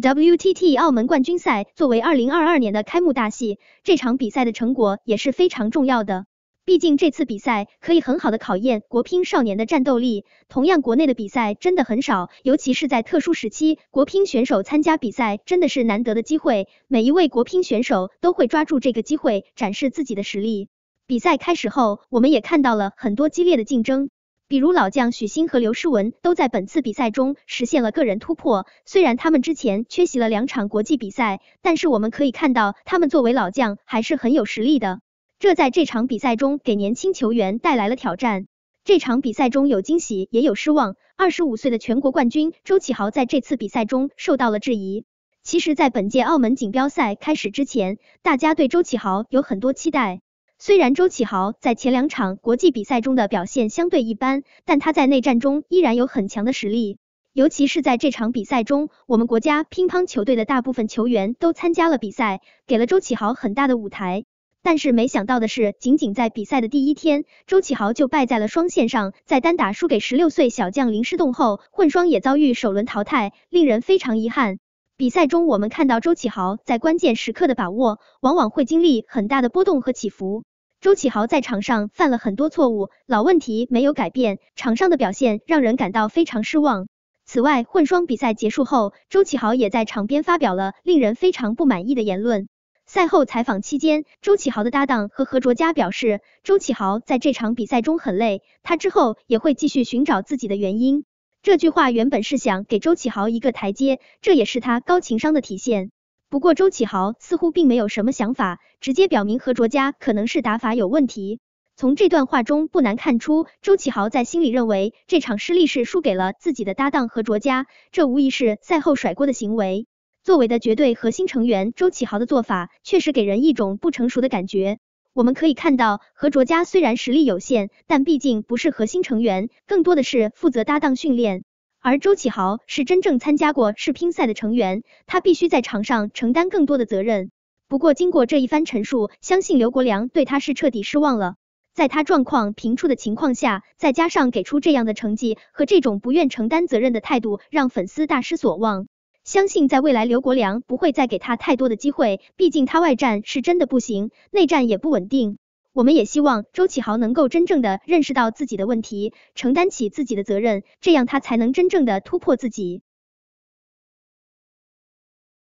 WTT 澳门冠军赛作为二零二二年的开幕大戏，这场比赛的成果也是非常重要的。毕竟这次比赛可以很好的考验国乒少年的战斗力。同样，国内的比赛真的很少，尤其是在特殊时期，国乒选手参加比赛真的是难得的机会。每一位国乒选手都会抓住这个机会展示自己的实力。比赛开始后，我们也看到了很多激烈的竞争。比如老将许昕和刘诗雯都在本次比赛中实现了个人突破，虽然他们之前缺席了两场国际比赛，但是我们可以看到他们作为老将还是很有实力的。这在这场比赛中给年轻球员带来了挑战。这场比赛中有惊喜也有失望。二十五岁的全国冠军周启豪在这次比赛中受到了质疑。其实，在本届澳门锦标赛开始之前，大家对周启豪有很多期待。虽然周启豪在前两场国际比赛中的表现相对一般，但他在内战中依然有很强的实力。尤其是在这场比赛中，我们国家乒乓球队的大部分球员都参加了比赛，给了周启豪很大的舞台。但是没想到的是，仅仅在比赛的第一天，周启豪就败在了双线上，在单打输给十六岁小将林诗栋后，混双也遭遇首轮淘汰，令人非常遗憾。比赛中，我们看到周启豪在关键时刻的把握，往往会经历很大的波动和起伏。周启豪在场上犯了很多错误，老问题没有改变，场上的表现让人感到非常失望。此外，混双比赛结束后，周启豪也在场边发表了令人非常不满意的言论。赛后采访期间，周启豪的搭档和何卓佳表示，周启豪在这场比赛中很累，他之后也会继续寻找自己的原因。这句话原本是想给周启豪一个台阶，这也是他高情商的体现。不过，周启豪似乎并没有什么想法，直接表明何卓佳可能是打法有问题。从这段话中不难看出，周启豪在心里认为这场失利是输给了自己的搭档何卓佳，这无疑是赛后甩锅的行为。作为的绝对核心成员，周启豪的做法确实给人一种不成熟的感觉。我们可以看到，何卓佳虽然实力有限，但毕竟不是核心成员，更多的是负责搭档训练。而周启豪是真正参加过世乒赛的成员，他必须在场上承担更多的责任。不过经过这一番陈述，相信刘国梁对他是彻底失望了。在他状况频出的情况下，再加上给出这样的成绩和这种不愿承担责任的态度，让粉丝大失所望。相信在未来，刘国梁不会再给他太多的机会，毕竟他外战是真的不行，内战也不稳定。我们也希望周启豪能够真正的认识到自己的问题，承担起自己的责任，这样他才能真正的突破自己。